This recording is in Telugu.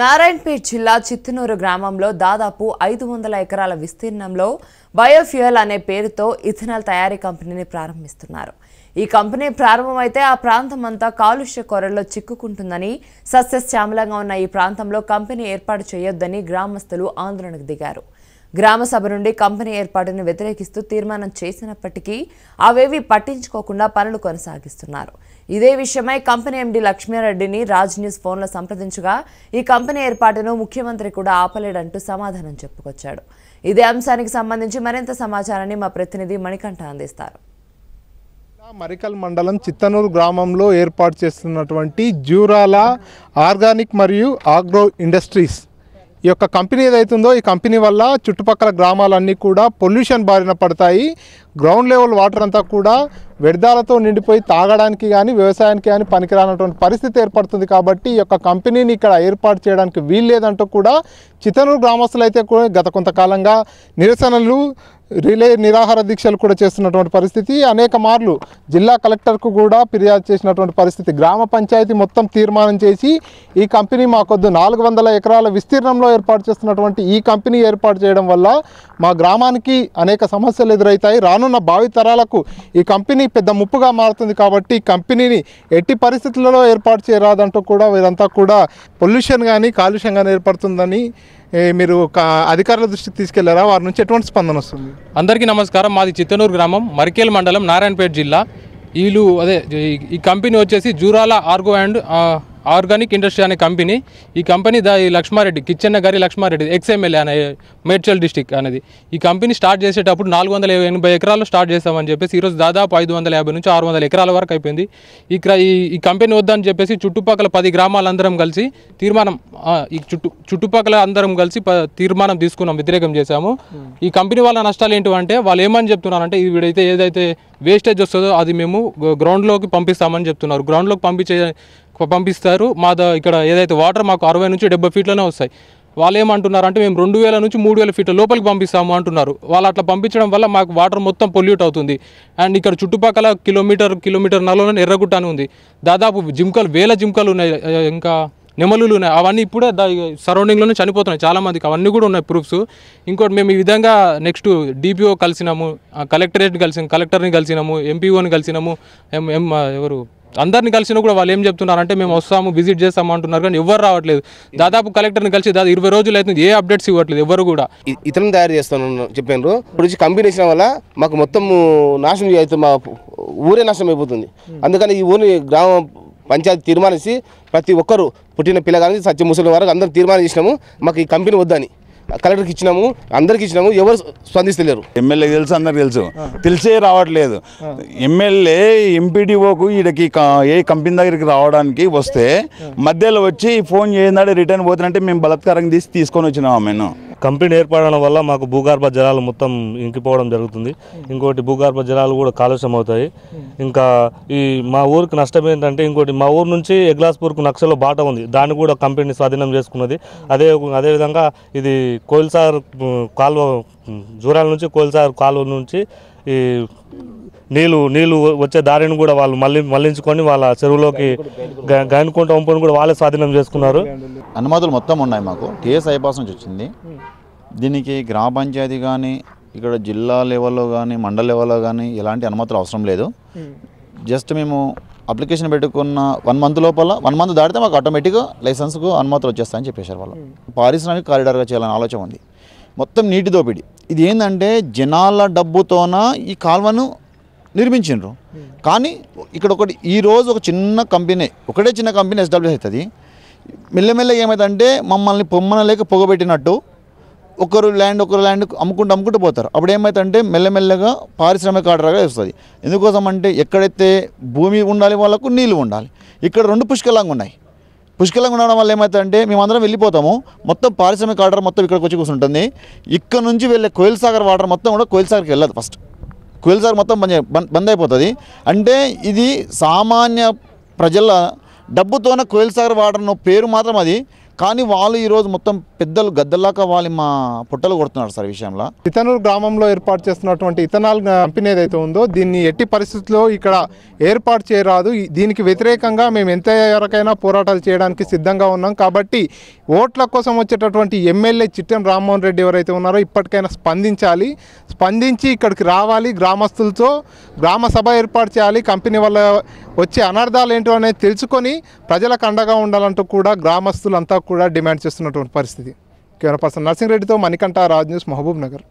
నారాయణపేట్ జిల్లా చిత్తనూరు గ్రామంలో దాదాపు ఐదు వందల ఎకరాల విస్తీర్ణంలో బయోఫ్యూయల్ అనే పేరుతో ఇథనాల్ తయారీ కంపెనీని ప్రారంభిస్తున్నారు ఈ కంపెనీ ప్రారంభమైతే ఆ ప్రాంతం అంతా కాలుష్య కొరల్లో చిక్కుకుంటుందని సస్యశ్యామలంగా ఉన్న ఈ ప్రాంతంలో కంపెనీ ఏర్పాటు చేయొద్దని గ్రామస్తులు ఆందోళనకు దిగారు గ్రామ సభ నుండి కంపెనీ ఏర్పాటును వ్యతిరేకిస్తూ తీర్మానం చేసినప్పటికీ అవేవి పట్టించుకోకుండా పనులు కొనసాగిస్తున్నారు ఇదే విషయమై కంపెనీ ఎండీ లక్ష్మీరెడ్డిని రాజ్ న్యూస్ ఫోన్లో సంప్రదించగా ఈ కంపెనీ ఏర్పాటును ముఖ్యమంత్రి కూడా ఆపలేడంటూ సమాధానం చెప్పుకొచ్చాడు ఇదే అంశానికి సంబంధించి మరింత సమాచారాన్ని మా ప్రతినిధి మణికంఠ అందిస్తారు మరికల్ మండలం చిత్తనూరు గ్రామంలో ఏర్పాటు చేస్తున్నటువంటి జూరాల ఆర్గానిక్ మరియు ఆగ్రో ఇండస్ట్రీస్ ఈ యొక్క కంపెనీ ఏదైతుందో ఈ కంపెనీ వల్ల చుట్టుపక్కల గ్రామాలన్నీ కూడా పొల్యూషన్ బారిన పడతాయి గ్రౌండ్ లెవెల్ వాటర్ అంతా కూడా వ్యర్థాలతో నిండిపోయి తాగడానికి కానీ వ్యవసాయానికి కానీ పనికిరానటువంటి పరిస్థితి ఏర్పడుతుంది కాబట్టి ఈ యొక్క కంపెనీని ఇక్కడ ఏర్పాటు చేయడానికి వీల్లేదంటూ కూడా చితనూరు గ్రామస్తులు అయితే కూడా గత కొంతకాలంగా నిరసనలు రిలే నిరాహార దీక్షలు కూడా చేస్తున్నటువంటి పరిస్థితి అనేక మార్లు జిల్లా కలెక్టర్కు కూడా ఫిర్యాదు చేసినటువంటి పరిస్థితి గ్రామ పంచాయతీ మొత్తం తీర్మానం చేసి ఈ కంపెనీ మా నాలుగు వందల ఎకరాల విస్తీర్ణంలో ఏర్పాటు చేస్తున్నటువంటి ఈ కంపెనీ ఏర్పాటు చేయడం వల్ల మా గ్రామానికి అనేక సమస్యలు ఎదురవుతాయి రాను రానున్న భావితరాలకు ఈ కంపెనీ పెద్ద ముప్పుగా మారుతుంది కాబట్టి కంపెనీని ఎట్టి పరిస్థితులలో ఏర్పాటు చేయరాదంటూ కూడా వీరంతా కూడా పొల్యూషన్ కానీ కాలుష్యం కానీ ఏర్పడుతుందని మీరు అధికారుల దృష్టికి తీసుకెళ్లారా వారి నుంచి ఎటువంటి స్పందన వస్తుంది అందరికీ నమస్కారం మాది చిత్తనూరు గ్రామం మరికేల్ మండలం నారాయణపేట జిల్లా వీళ్ళు అదే ఈ కంపెనీ వచ్చేసి జూరాల ఆర్గో అండ్ ఆర్గానిక్ ఇండస్ట్రీ అనే కంపెనీ ఈ కంపెనీ దా లక్ష్మారెడ్డి కిచెన్న గారి లక్ష్మారెడ్డి ఎక్స్ఎమ్ఎల్ఏ అనే మేడ్చల్ డిస్టిక్ అనేది ఈ కంపెనీ స్టార్ట్ చేసేటప్పుడు నాలుగు వందల ఎనభై ఎకరాలు స్టార్ట్ చేస్తామని చెప్పేసి ఈరోజు దాదాపు ఐదు వందల యాభై నుంచి ఆరు వందల ఎకరాల వరకు అయిపోయింది ఈ ఈ కంపెనీ వద్దని చెప్పేసి చుట్టుపక్కల పది గ్రామాలందరం కలిసి తీర్మానం ఈ చుట్టు చుట్టుపక్కల అందరం కలిసి తీర్మానం తీసుకున్నాం వ్యతిరేకం చేశాము ఈ కంపెనీ వాళ్ళ నష్టాలు ఏంటంటే వాళ్ళు ఏమని చెప్తున్నారంటే వీడైతే ఏదైతే వేస్టేజ్ వస్తుందో అది మేము గ్రౌండ్లోకి పంపిస్తామని చెప్తున్నారు గ్రౌండ్లోకి పంపించే పంపిస్తారు మా ఇక్కడ ఏదైతే వాటర్ మాకు అరవై నుంచి డెబ్బై ఫీట్లోనే వస్తాయి వాళ్ళు ఏమంటున్నారు అంటే మేము రెండు వేల నుంచి మూడు వేల ఫీట్ల లోపలికి పంపిస్తాము అంటున్నారు వాళ్ళు అట్లా పంపించడం వల్ల మాకు వాటర్ మొత్తం పొల్యూట్ అవుతుంది అండ్ ఇక్కడ చుట్టుపక్కల కిలోమీటర్ కిలోమీటర్ నలోనే ఎర్రగుట్ట అని ఉంది దాదాపు జింకలు వేల జింకలు ఉన్నాయి ఇంకా నెమలులు ఉన్నాయి అవన్నీ ఇప్పుడే సరౌండింగ్లోనే చనిపోతున్నాయి చాలామందికి అవన్నీ కూడా ఉన్నాయి ప్రూఫ్స్ ఇంకోటి మేము ఈ విధంగా నెక్స్ట్ డిపిఓ కలిసినాము కలెక్టరేట్ కలిసి కలెక్టర్ని కలిసినాము ఎంపీఓని కలిసినాము ఎం ఎవరు అందరిని కలిసినా కూడా వాళ్ళు ఏం చెప్తున్నారంటే మేము వస్తాము విజిట్ చేస్తాము అంటున్నారు కానీ ఎవరు రావట్లేదు దాదాపు కలెక్టర్ని కలిసి దాదాపు ఇరవై రోజులు అవుతుంది ఏ అప్డేట్స్ ఇవ్వట్లేదు ఎవరు కూడా ఇతను తయారు చేస్తాను చెప్పారు ఇప్పుడు కంపెనీ ఇచ్చిన వల్ల మాకు మొత్తం నాశనం అవుతుంది మా ఊరే నాశనం అయిపోతుంది అందుకని ఈ ఊరిని గ్రామ పంచాయతీ తీర్మానించి ప్రతి ఒక్కరు పుట్టిన పిల్లగానికి సత్య ముసలి వారు అందరం తీర్మానం చేసినాము మాకు ఈ కంపెనీ వద్దని కలెక్టర్కి ఇచ్చినాము అందరికి ఇచ్చినాము ఎవరు స్పందిస్తలేరు ఎమ్మెల్యే తెలుసు అందరికి తెలుసు తెలిసే రావట్లేదు ఎమ్మెల్యే ఎంపీడీఓకు ఈడకి ఏ కంపెనీ దగ్గరికి రావడానికి వస్తే మధ్యలో వచ్చి ఫోన్ చేయిందాడే రిటర్న్ పోతున్నట్టే మేము బలత్కారం తీసి తీసుకొని వచ్చినాము ఆమెను కంపెనీ ఏర్పడడం వల్ల మాకు భూగర్భ జలాలు మొత్తం ఇంకిపోవడం జరుగుతుంది ఇంకోటి భూగర్భ జలాలు కూడా కాలుష్యం అవుతాయి ఇంకా ఈ మా ఊరికి నష్టం ఏంటంటే ఇంకోటి మా ఊరు నుంచి ఎగ్లాస్పూర్కు నక్సల్ బాట ఉంది దాన్ని కూడా కంపెనీ స్వాధీనం చేసుకున్నది అదే అదేవిధంగా ఇది కోయిల్సార్ కాలువ జూరాల నుంచి కోయిల్సార్ కాలువ నుంచి ఈ నీళ్ళు నీళ్ళు వచ్చే దారిని కూడా వాళ్ళు మళ్ళీ మళ్ళించుకొని వాళ్ళ చెరువులోకి గాయనుకుంట వంపుని కూడా వాళ్ళే స్వాధీనం చేసుకున్నారు అనుమతులు మొత్తం ఉన్నాయి మాకు టీఎస్ ఐపాస్ నుంచి వచ్చింది దీనికి గ్రామ పంచాయతీ కానీ ఇక్కడ జిల్లా లెవెల్లో కానీ మండల లెవెల్లో కానీ ఎలాంటి అనుమతులు అవసరం లేదు జస్ట్ మేము అప్లికేషన్ పెట్టుకున్న వన్ మంత్ లోపల వన్ మంత్ దాటితే మాకు ఆటోమేటిక్గా లైసెన్స్కు అనుమతులు వచ్చేస్తాయని చెప్పేశారు వాళ్ళు పారిశ్రామిక కారిడార్గా చేయాలని ఆలోచన ఉంది మొత్తం నీటి దోపిడీ ఇది ఏంటంటే జనాల డబ్బుతోన ఈ కాల్వను నిర్మించిండ్రు hmm. కానీ ఇక్కడ ఒకటి ఈరోజు ఒక చిన్న కంపెనీ ఒకటే చిన్న కంపెనీ ఎస్టాబ్లిష్ అవుతుంది మెల్లమెల్లగా ఏమైందంటే మమ్మల్ని పొమ్మన లేక పొగబెట్టినట్టు ఒకరు ల్యాండ్ ఒకరు ల్యాండ్ అమ్ముకుంటూ అమ్ముకుంటూ పోతారు అప్పుడు ఏమైతుందంటే మెల్లమెల్లగా పారిశ్రామిక ఆర్డర్గా వస్తుంది ఎందుకోసం అంటే ఎక్కడైతే భూమి ఉండాలి వాళ్ళకు నీళ్ళు ఉండాలి ఇక్కడ రెండు పుష్కలంగా ఉన్నాయి పుష్కలంగా ఉండడం వల్ల ఏమవుతుందంటే మేమందరం వెళ్ళిపోతాము మొత్తం పారిశ్రామిక ఆర్డర్ మొత్తం ఇక్కడికి వచ్చి కూర్చుంటుంది ఇక్కడ నుంచి వెళ్ళే కోయిల్ సాగర్ వాటర్ మొత్తం కూడా కోయిల్ సాగర్కి వెళ్ళదు ఫస్ట్ కోయిల్ సాగర్ మొత్తం బంద్ బంద్ అయిపోతుంది అంటే ఇది సామాన్య ప్రజల డబ్బుతోన కోయిల్ సాగర్ వాటర్ పేరు మాత్రం అది కానీ వాళ్ళు ఈరోజు మొత్తం పెద్దలు గద్దల్లాక వాళ్ళు మా పుట్టలు కొడుతున్నారు సార్ విషయంలో ఇతనూరు గ్రామంలో ఏర్పాటు చేస్తున్నటువంటి ఇతనాల్ కంపెనీ ఏదైతే ఉందో దీన్ని ఎట్టి పరిస్థితుల్లో ఇక్కడ ఏర్పాటు చేయరాదు దీనికి వ్యతిరేకంగా మేము ఎంత పోరాటాలు చేయడానికి సిద్ధంగా ఉన్నాం కాబట్టి ఓట్ల కోసం వచ్చేటటువంటి ఎమ్మెల్యే చిట్టెం రామ్మోహన్ రెడ్డి ఎవరైతే ఉన్నారో ఇప్పటికైనా స్పందించాలి స్పందించి ఇక్కడికి రావాలి గ్రామస్తులతో గ్రామ సభ ఏర్పాటు చేయాలి కంపెనీ వల్ల వచ్చే అనర్థాలు ఏంటో అనేది తెలుసుకొని ప్రజలకు అండగా ఉండాలంటూ కూడా గ్రామస్తులంతా కూడా డిమాండ్ చేస్తున్నటువంటి పరిస్థితి కెమెరా పర్సన్ నర్సింగ్ రెడ్డితో మణికంఠ రాజ్ న్యూస్ మహబూబ్ నగర్